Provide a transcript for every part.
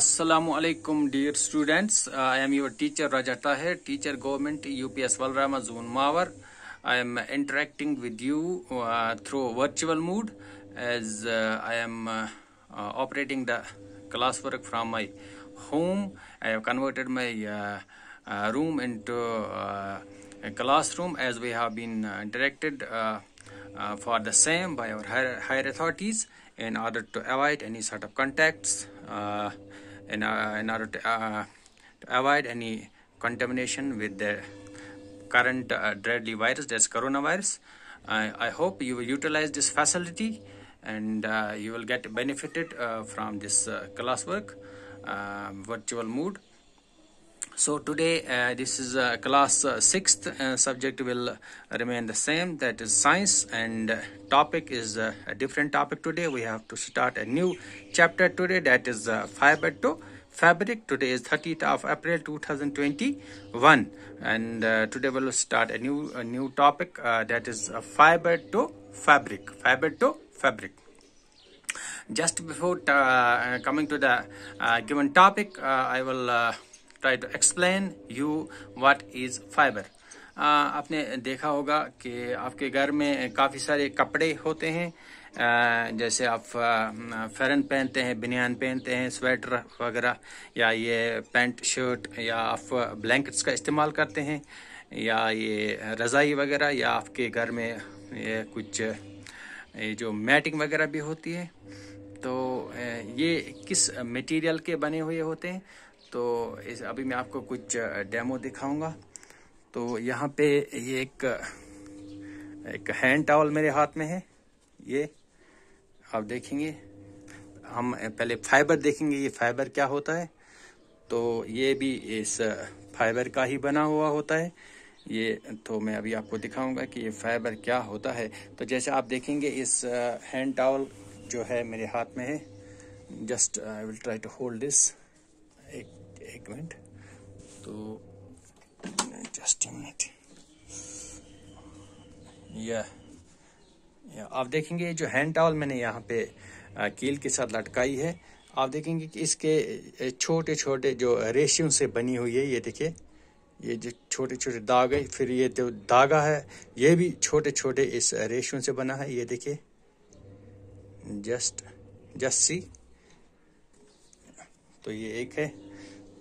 alaikum, dear students. Uh, I am your teacher Raja Tahir, teacher government UPS Valrama Zone Mawar. I am interacting with you uh, through virtual mode as uh, I am uh, uh, operating the classwork from my home. I have converted my uh, room into a classroom as we have been directed for the same by our higher, higher authorities in order to avoid any sort of contacts in, uh, in order to, uh, to, avoid any contamination with the current uh, deadly virus that's coronavirus I, I, hope you will utilize this facility and uh, you will get benefited uh, from this uh, classwork virtual mood so today uh, this is uh, class uh, sixth uh, subject will remain the same that is science and topic is uh, a different topic today we have to start a new chapter today that is uh, fiber to fabric today is 30th of april 2021 and today we'll start a new a new topic that is fiber to fabric fiber to fabric just before coming to the given topic i will try to explain you what is fiber. Uh, आपने देखा होगा कि आपके घर में काफ़ी सारे कपड़े होते हैं Uh, जैसे आप uh, फेरन पहनते हैं बनियान पहनते हैं स्वेटर वगैरह या ये पैंट शर्ट या आप ब्लैंकेट्स का इस्तेमाल करते हैं या ये रज़ाई वगैरह या आपके घर में ये कुछ ये जो मैटिंग वगैरह भी होती है तो uh, ये किस मटेरियल के बने हुए होते हैं तो इस अभी मैं आपको कुछ डेमो दिखाऊंगा तो यहाँ पे ये एक एक हैंड टावल मेरे हाथ में है ये आप देखेंगे हम पहले फाइबर देखेंगे ये फाइबर क्या होता है तो ये भी इस फाइबर का ही बना हुआ होता है ये तो मैं अभी आपको दिखाऊंगा कि ये फाइबर क्या होता है तो जैसे आप देखेंगे इस हैंड टावल जो है मेरे हाथ में है just I will try to hold this एक मिनट तो जस्ट मिनट या आप देखेंगे जो हैंड टॉवल मैंने यहाँ पे कील के साथ लटकाई है आप देखेंगे कि इसके छोटे छोटे जो रेशियों से बनी हुई है ये देखिए ये जो छोटे छोटे दाग है फिर ये जो धागा है ये भी छोटे छोटे इस रेशियों से बना है ये देखिए जस्ट जस्ट सी तो ये एक है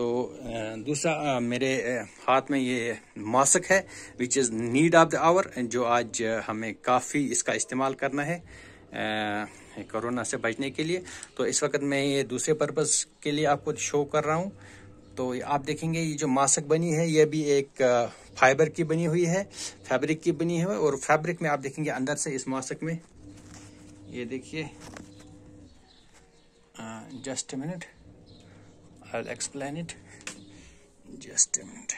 तो दूसरा मेरे हाथ में ये मास्क है which is need of the hour जो आज हमें काफ़ी इसका इस्तेमाल करना है कोरोना से बचने के लिए तो इस वक्त मैं ये दूसरे पर्पज़ के लिए आपको शो कर रहा हूँ तो आप देखेंगे ये जो मास्क बनी है ये भी एक फाइबर की बनी हुई है फैब्रिक की बनी है और फैब्रिक में आप देखेंगे अंदर से इस मास्क में ये देखिए just minute will explain it just a minute.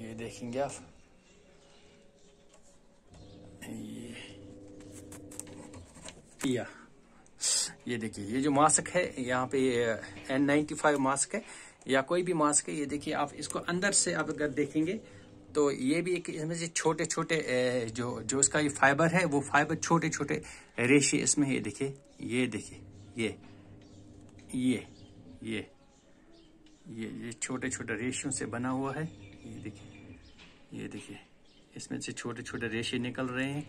ये देखेंगे आप ये या ये देखिए ये जो मास्क है यहाँ पे एन नाइन्टी फाइव मास्क है या कोई भी मास्क है ये देखिए आप इसको अंदर से आप अगर देखेंगे तो ये भी एक इसमें से छोटे छोटे जो जो इसका ये फाइबर है वो फाइबर छोटे छोटे रेशे इसमें ये देखिए ये देखिए ये ये ये ये ये छोटे छोटे रेशों से बना हुआ है ये देखिए ये देखिए इसमें से छोटे छोटे रेशे निकल रहे हैं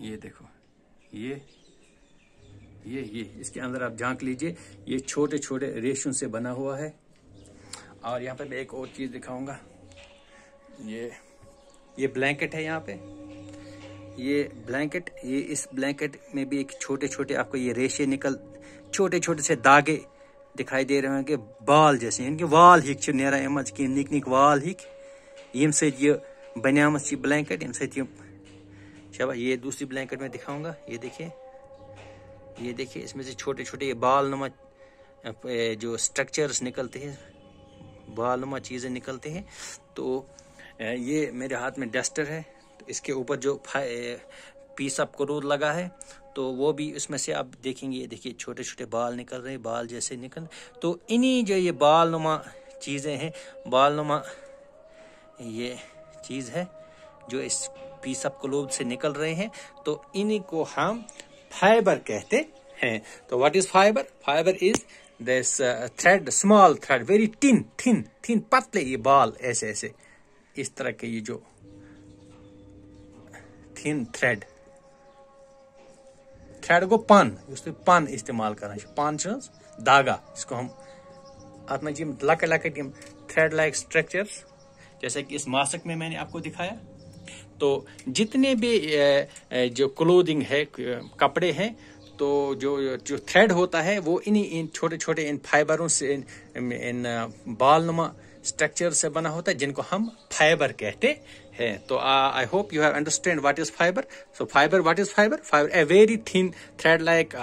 ये देखो ये ये ये इसके अंदर आप झांक लीजिए ये छोटे छोटे रेशों से बना हुआ है और यहाँ पे मैं एक और चीज़ दिखाऊंगा ये ये ब्लैंकेट है यहाँ पे ये ब्लैंकेट ये इस ब्लैंकेट में भी एक छोटे छोटे आपको ये रेशे निकल छोटे छोटे से दागे दिखाई दे रहे हैं कि बाल जैसे इनके वाल हिक ना एम निक निक वाल हिक यम सनाम ब्लैंकेट यम सबा ये दूसरी ब्लैंकेट में दिखाऊंगा ये देखिए ये देखिए इसमें से छोटे छोटे ये बाल नुमा जो स्ट्रक्चर्स निकलते हैं बाल नुमा चीज़ें निकलते हैं तो ये मेरे हाथ में डस्टर है तो इसके ऊपर जो पीस अप करूर लगा है तो वो भी इसमें से आप देखेंगे ये देखिए छोटे छोटे बाल निकल रहे हैं बाल जैसे निकल तो इन्हीं जो ये बाल नुमा चीज़ें हैं बाल नुमा ये चीज़ है जो इस पीस अप क्लोब से निकल रहे हैं तो इन्हीं को हम फाइबर कहते हैं तो what is fibre fibre is this thread small thread very tin thin thin पतले ये बाल ऐसे ऐसे इस तरह के ये जो थिन थ्रेड थ्रेड गो पन यु पान इस्तेमाल कर पान धागा इसको हम अत मे लकट लकट थ्रेड लाइक स्ट्रक्चर जैसे कि इस मासक में मैंने आपको दिखाया तो जितने भी जो क्लोदिंग है कपड़े हैं तो जो जो थ्रेड होता है वो इन्हीं इन छोटे छोटे इन फाइबरों से इन, इन बालनुमा स्ट्रक्चर से बना होता है जिनको हम फाइबर कहते है तो I hope you have understand what is fibre so fibre what is fibre fibre a very thin thread like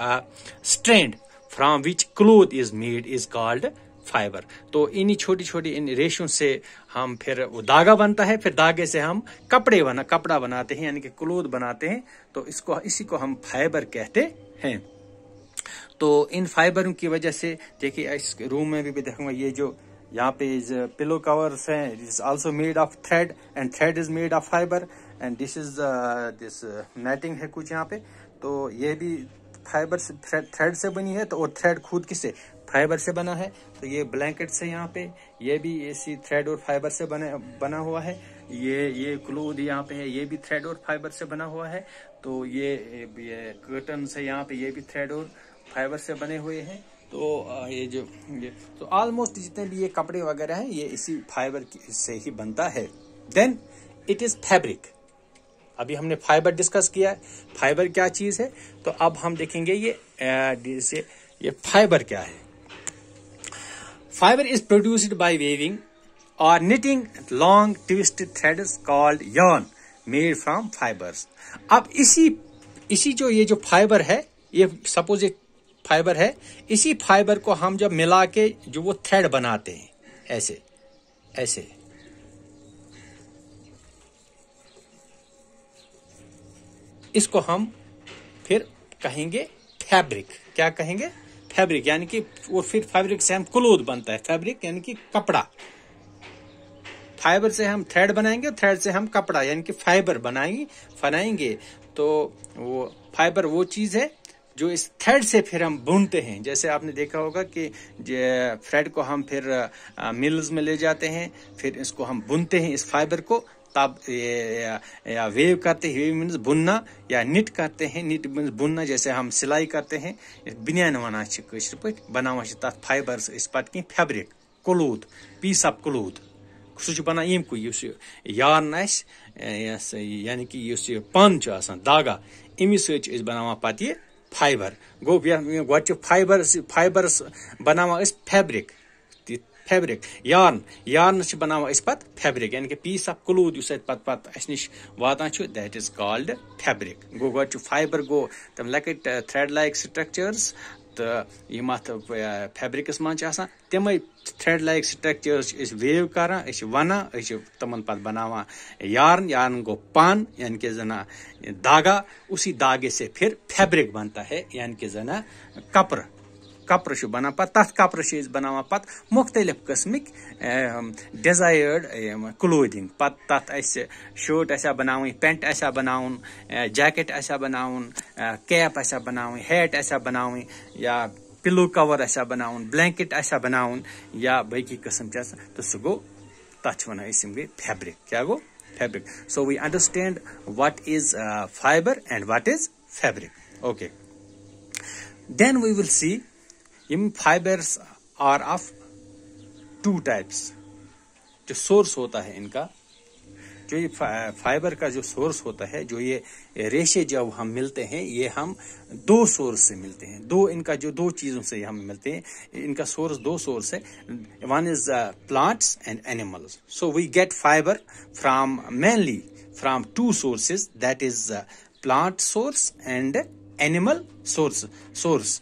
strand from which cloth is made is called fibre तो इन्हीं छोटी छोटी इन रेशों से हम फिर वो धागा बनता है फिर धागे से हम कपड़े बना कपड़ा बनाते हैं यानी कि क्लोथ बनाते हैं तो इसको इसी को हम फाइबर कहते हैं तो इन फाइबरों की वजह से देखिए इस रूम में भी देखूंगा ये जो यहाँ पे इज पिलो कवर्स हैं it is also made of thread and thread is made of fibre and this is this matting है कुछ यहाँ पे तो ये भी फाइबर से थ्रेड से बनी है तो और थ्रेड खुद किसे फाइबर से बना है तो ये ब्लैंकेट से यहाँ पे ये भी इसी थ्रेड और फाइबर से बने बना हुआ है ये ये क्लोथ यहाँ पे है ये भी थ्रेड और फाइबर से बना हुआ है तो ये, ये कर्टन से यहाँ पे ये भी थ्रेड और फाइबर से बने हुए हैं तो ये जो ये तो ऑलमोस्ट जितने भी ये कपड़े वगैरह हैं ये इसी फाइबर से ही बनता है देन इट इज़ फैब्रिक अभी हमने फाइबर डिस्कस किया फाइबर क्या चीज़ है तो अब हम देखेंगे ये जैसे ये फाइबर क्या है fibre is produced by weaving और knitting long twisted threads called yarn made from fibres अब इसी इसी जो ये जो फाइबर है ये सपोज ये फाइबर है इसी फाइबर को हम जब मिला के जो वो थ्रेड बनाते हैं ऐसे ऐसे इसको हम फिर कहेंगे फैब्रिक क्या कहेंगे फैब्रिक यानी कि वो फिर फैब्रिक से हम क्लोथ बनता है फैब्रिक यानी कि कपड़ा फाइबर से हम थ्रेड बनाएंगे थ्रेड से हम कपड़ा यानी कि फाइबर बनाएंगे बनाएंगे तो वो फाइबर वो चीज है जो इस थ्रेड से फिर हम बुनते हैं जैसे आपने देखा होगा कि थ्रेड को हम फिर मिल्स में ले जाते हैं फिर इसको हम बुनते हैं इस फाइबर को तब या वेव करते हैं वेव मीन्स बुनना या निट करते हैं निट मीन्स बुनना जैसे हम सिलाई करते हैं बिनियान वनान पे बनावान तथा फाइबर इस पत fabric cloth piece of cloth सह बना ये यारन यार्न यानी कि पन दागा अमी सत बनाना पे فایبر گوٚو گۄڈٕ چھِ فایبر فایبرس بناوان أسۍ فیبرِک فیبرِک یارن یارنہٕ چھِ بناوان أسۍ پتہٕ فیبرِک یعنی کہِ پیٖس آف کلوٗد یُس اَتہِ پتہٕ پتہٕ اَسہِ نِش واتان چھُ دیٹ اِز کالڈ فیبرِک گوٚو گۄڈٕ چھُ فایبر گوٚو تِم لۄکٕٹۍ تھرٛیڈ لایک سٹرٛکچٲرٕس تہٕ یِم اَتھ فیبرِکَس منٛز چھِ آسان تِمَے تھرٛٮ۪ڈ لایک سٕٹرٛکچٲرٕس چھِ أسۍ ویو کَران أسۍ چھِ وَنان أسۍ چھِ تِمَن پَتہٕ بَناوان یارَن یارَن گوٚو پَن یعنی کہِ زَنا داغا اُسی داغے سے پھِر فیبرِک بَنتا ہے یعنی کہِ زَنا کَپرٕ کَپرٕ چھُ بَنان پَتہٕ تَتھ کَپرٕ چھِ أسۍ بَناوان پَتہٕ مُختلف قٕسمٕکۍ ڈِزایٲرڈ کٕلوتھِنٛگ پَتہٕ تَتھ اَسہِ شٲٹ آسہِ ہا بَناوٕنۍ پٮ۪نٛٹ آسہِ ہا بَناوُن جاکٮ۪ٹ آسہِ ہا بَناوُن کیپ آسہِ ہا بَناوٕنۍ ہیٹ آسہِ ہا بَناوٕنۍ یا پِلو کَوَر آسہِ ہا بَناوُن بٕلینٛکٮ۪ٹ آسہِ ہا بَناوُن یا باقٕے قٕسٕم چھِ آسان تہٕ سُہ گوٚو تَتھ چھِ وَنان أسۍ یِم گٔے فیبرِک کیٛاہ گوٚو fabric so we understand what is fibre and what is fabric okay then we will see इम fibres are of two types जो सोर्स होता है इनका जो ये फाइबर का जो सोर्स होता है जो ये रेशे जब हम मिलते हैं ये हम दो सोर्स से मिलते हैं दो इनका जो दो चीज़ों से हम मिलते हैं इनका सोर्स दो सोर्स है one is plants and animals so we get fibre from mainly from two sources that is plant source and animal source source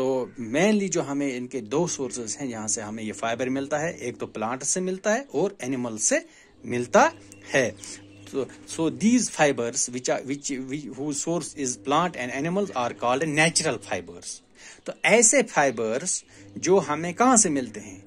तो मेनली जो हमें इनके दो सोर्सेस हैं जहां से हमें ये फाइबर मिलता है एक तो प्लांट से मिलता है और एनिमल से मिलता है so these fibres which are which who source is plant and animals are called natural fibres तो ऐसे फाइबर्स जो हमें कहाँ से मिलते हैं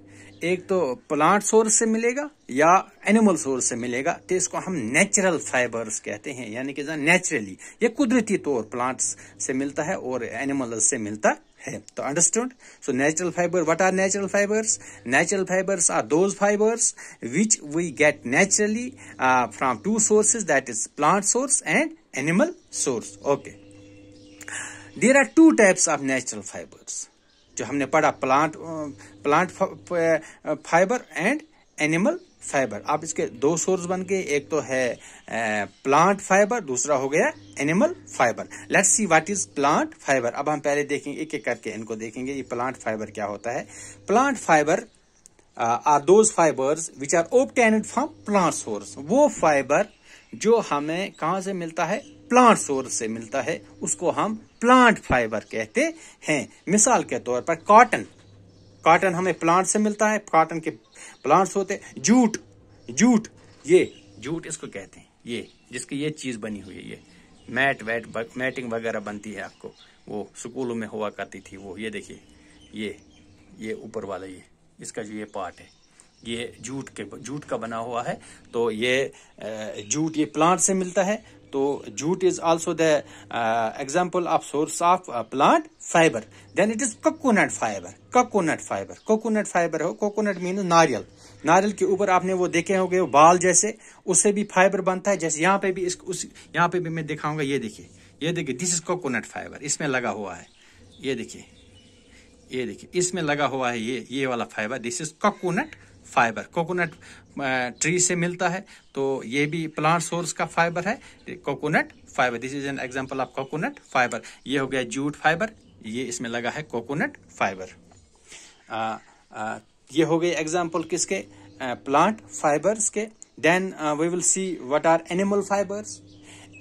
एक तो प्लांट सोर्स से मिलेगा या एनिमल सोर्स से मिलेगा तो इसको हम नेचुरल फाइबर्स कहते हैं यानी कि नेचुरली ये कुदरती तौर प्लांट्स से मिलता है और एनिमल से मिलता है तो understood so natural fibre what are natural fibres natural fibres are those fibres which we get naturally from two sources that is plant source and animal source okay there are two types of natural fibres जो हमने पढ़ा plant plant fibre and animal fibre आप इसके दो source बन गए एक तो है प्लांट फाइबर दूसरा हो गया animal fibre let's see what is plant fibre अब हम पहले देखेंगे एक एक करके इनको देखेंगे ये प्लांट फाइबर क्या होता है plant fibre are those fibres which are obtained from plant source वो फाइबर जो हमें कहा से मिलता है प्लांट सोर्स से मिलता है उसको हम प्लांट फाइबर कहते हैं मिसाल के तौर पर कॉटन कॉटन हमें प्लांट से मिलता है कॉटन के प्लांट्स होते जूट जूट ये जूट इसको कहते हैं ये जिसकी ये चीज बनी हुई है ये मैट वैट मैटिंग वगैरह बनती है आपको वो स्कूलों में हुआ करती थी वो ये देखिए ये ये ऊपर वाला ये इसका जो ये पार्ट है ये जूट के जूट का बना हुआ है तो ये जूट ये प्लांट से मिलता है तो jute is also the example of source of plant fibre then it is coconut fibre coconut fibre coconut fibre हो कोकोनट मीन नारियल नारियल के ऊपर आपने वो देखे होंगे वो बाल जैसे उससे भी फाइबर बनता है जैसे यहाँ पे भी इस उस यहाँ पे भी मैं दिखाऊंगा ये देखिए ये देखिए दिस इज कोकोनट फाइबर इसमें लगा हुआ है ये देखिए ये देखिए इसमें लगा हुआ है ये ये वाला fibre this is coconut fibre coconut tree से मिलता है तो ये भी प्लांट सोर्स का फाइबर है coconut fibre this is an example of coconut fibre ये हो गया जूट फाइबर ये इसमें लगा है कोकोनट फाइबर ये हो गई एग्जाम्पल किसके प्लांट फाइबर्स के then we will see what are animal fibres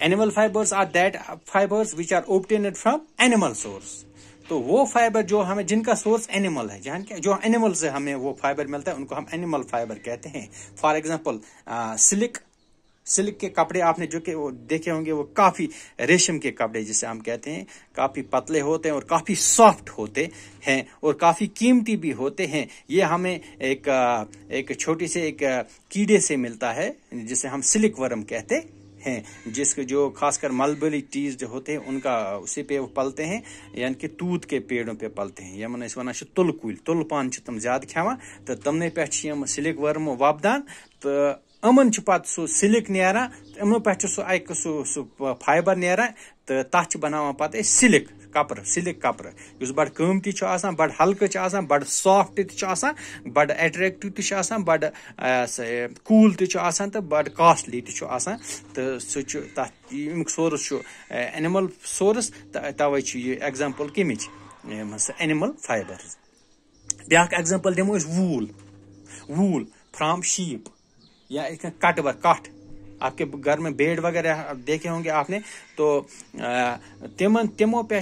animal fibres are that fibres which are are from animal source तो वो फाइबर जो हमें जिनका सोर्स एनिमल है जान के जो एनिमल से हमें वो फाइबर मिलता है उनको हम एनिमल फाइबर कहते हैं फॉर एग्जाम्पल सिलिक सिल्क के कपड़े आपने जो कि वो देखे होंगे वो काफ़ी रेशम के कपड़े जिसे हम कहते हैं काफ़ी पतले होते हैं और काफ़ी सॉफ्ट होते हैं और काफ़ी कीमती भी होते हैं ये हमें एक एक छोटी से एक कीड़े से मिलता है जिसे हम सिलिक वर्म कहते हैं जिसके जो खासकर मलबरी टीज जो होते हैं उनका उसी पे वो पलते हैं यानी कि तूत के पेड़ों पे पलते हैं यमन वन तुल कुल तुल पान तम ज्यादा खेवान तो तमने पे सिलिक वर्म वपदान तो अमन पत सो सिलिक नारान यमो पे सो अक सो फाइबर नारान तो तथा बनावान पे सिलिक کَپرٕ سِلِک کَپرٕ یُس بَڑٕ قۭمتی چھُ آسان بَڑٕ ہلکہٕ چھُ آسان بَڑٕ سافٹ تہِ چھُ آسان بَڑٕ اٮ۪ٹریکٹِو تہِ چھُ آسان بَڑٕ کوٗل تہِ چھُ آسان تہٕ بَڑٕ کاسٹلی تہِ چھُ آسان تہٕ سُہ چھُ تَتھ ییٚمیُک سورُس چھُ اینِمٕل سورُس تہٕ تَوَے چھُ یہِ اٮ۪کزامپٕل کَمِچ یِم ہَسا اینِمٕل فایبٲرٕز بیٛاکھ اٮ۪کزامپٕل دِمو أسۍ ووٗل ووٗل فرٛام شیٖپ یا یِتھ کٔنۍ کَٹہٕ وَر کَٹھ आपके घर में बेड वगैरह देखे होंगे आपने तो तिम तमो पे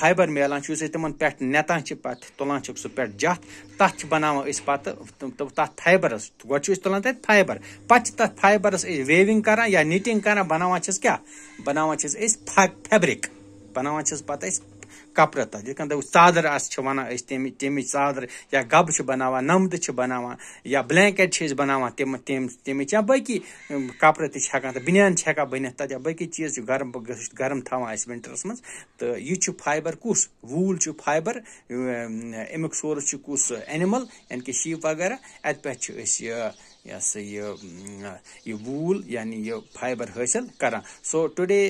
फाइबर मिलान तम पे नतान पुलान तुलान सह पे जत तथ बनाव पे तथ फाइबरस गोड तुलान तो तथा फाइबर पे तथ फाइबरस वेविंग कर या निटिंग कर बनावान क्या बनावान फैब्रिक बनावान पे کپرٕ تَتھ یِتھ کٔنۍ دَپو ژادَر آسہٕ چھِ وَنان أسۍ تمہِ تمِچ ژادَر یا گَبہٕ چھِ بَناوان نَمدٕ چھِ بَناوان یا بٕلینٛکٮ۪ٹ چھِ أسۍ بَناوان تِم تمِچ یا باقٕے کَپرٕ تہِ چھِ ہٮ۪کان تہٕ بٔنیان چھِ ہٮ۪کان بٔنِتھ تَتھ یا باقٕے چیٖز چھِ گرم گرم تھاوان اَسہِ وِنٹرَس منٛز تہٕ یہِ چھُ فایبَر کُس ووٗل چھُ فایبَر اَمیُک سورُس چھُ کُس اینِمٕل یعنی کہِ شیٖپ وغیرہ اَتہِ پٮ۪ٹھ چھِ أسۍ یہِ یہِ ہسا یہِ یہِ ووٗل یعنی یہِ فایبَر حٲصِل کَران so today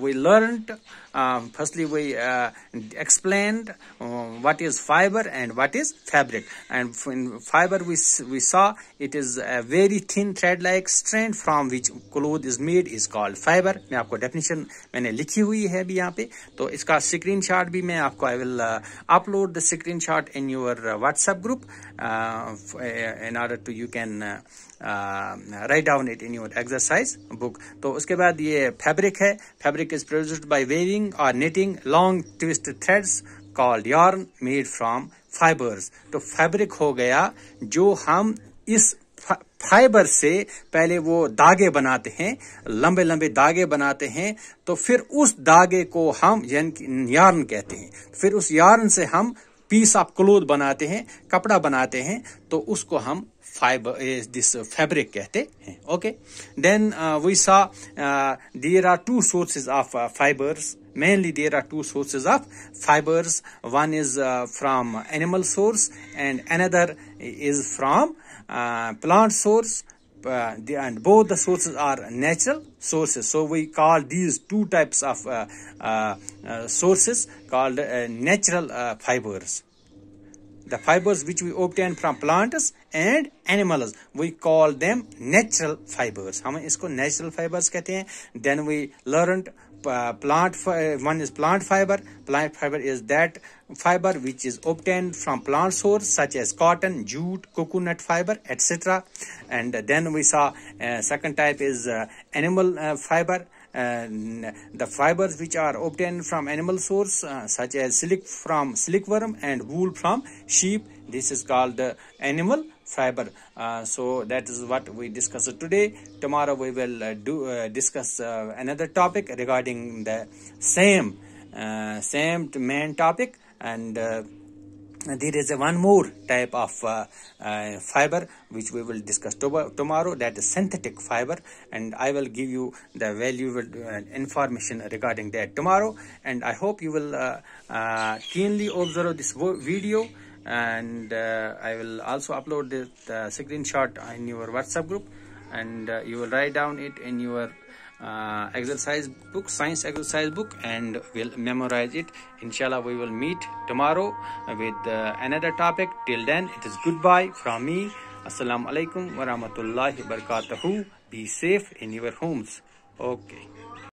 we learnt uh, firstly we uh, explained uh, what is fiber and what is fabric and in fiber we we saw it is a very thin thread like strand from which cloth is made is called fiber main aapko definition maine likhi hui hai bhi yahan pe to iska screenshot bhi main aapko I will uh, upload the screenshot in your uh, WhatsApp group uh, in order to you can uh, write down it in your exercise book तो उसके बाद ये fabric है fabric is produced by weaving और knitting long twist threads called yarn made from fibres तो fabric हो गया जो हम इस फाइबर से पहले वो धागे बनाते हैं लंबे लंबे धागे बनाते हैं तो फिर उस धागे को हम यार्न कहते हैं फिर उस यार्न से हम पीस ऑफ क्लोथ बनाते हैं कपड़ा बनाते हैं तो उसको हम fiber is eh, this uh, fabric कहते हैं okay then uh, we saw uh, there are two sources of uh, fibers mainly there are two sources of fibers one is uh, from animal source and another is from uh, plant source uh, the, and both the sources are natural sources so we call these two types of uh, uh, uh sources called uh, natural fibers the fibers which we obtain from plants and animals, we call them natural fibers. हम इसको natural fibers Then we learned uh, plant one is plant fiber plant fiber is that fiber which is obtained from plant source such as cotton jute coconut fiber etc and then we saw uh, second type is uh, animal uh, fiber the fibers which are obtained from animal source uh, such as silk from silkworm and wool from sheep this is called the animal fiber uh, so that is what we discussed today tomorrow we will uh, do uh, discuss uh, another topic regarding the same uh, same main topic and there is one more type of uh, uh, fiber which we will discuss to tomorrow that is synthetic fiber and i will give you the valuable uh, information regarding that tomorrow and i hope you will uh, uh, keenly observe this video and uh, i will also upload the screenshot in your whatsapp group and you will write down it in your uh, exercise book science exercise book and we'll memorize it inshallah we will meet tomorrow with uh, another topic till then it is goodbye from me assalamu alaikum wa rahmatullahi barakatuhu be safe in your homes okay